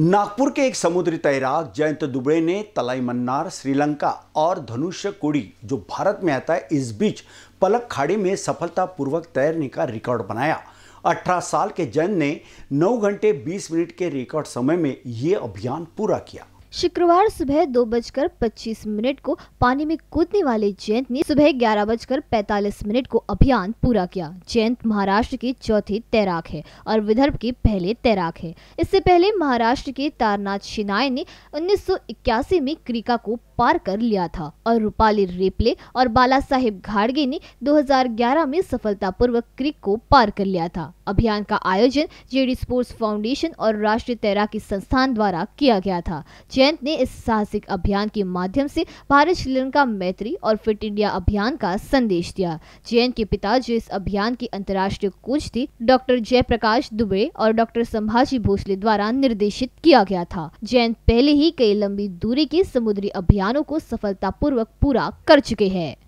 नागपुर के एक समुद्री तैराक जयंत दुबे ने तलाई मन्नार श्रीलंका और धनुष कोड़ी जो भारत में आता है इस बीच पलक खाड़ी में सफलतापूर्वक तैरने का रिकॉर्ड बनाया 18 साल के जयंत ने 9 घंटे 20 मिनट के रिकॉर्ड समय में ये अभियान पूरा किया शुक्रवार सुबह दो बजकर पच्चीस मिनट को पानी में कूदने वाले जयंत ने सुबह ग्यारह बजकर पैतालीस मिनट को अभियान पूरा किया जयंत महाराष्ट्र के चौथे तैराक है और विदर्भ के पहले तैराक है इससे पहले महाराष्ट्र के तारनाथ शिनाय ने 1981 में क्रीका को पार कर लिया था और रूपाली रेपले और बाला साहेब घाड़गे ने 2011 में सफलतापूर्वक क्रिक को पार कर लिया था अभियान का आयोजन जेडी स्पोर्ट्स फाउंडेशन और राष्ट्रीय तैराकी संस्थान द्वारा किया गया था जयंत ने इस साहसिक अभियान के माध्यम से भारत श्रीलंका मैत्री और फिट इंडिया अभियान का संदेश दिया जयंत के पिता जो इस अभियान के अंतर्राष्ट्रीय कोच थे डॉक्टर जयप्रकाश दुबे और डॉक्टर संभाजी भोसले द्वारा निर्देशित किया गया था जयंत पहले ही कई लंबी दूरी के समुद्री अभियानों को सफलता पूर्वक पूरा कर चुके हैं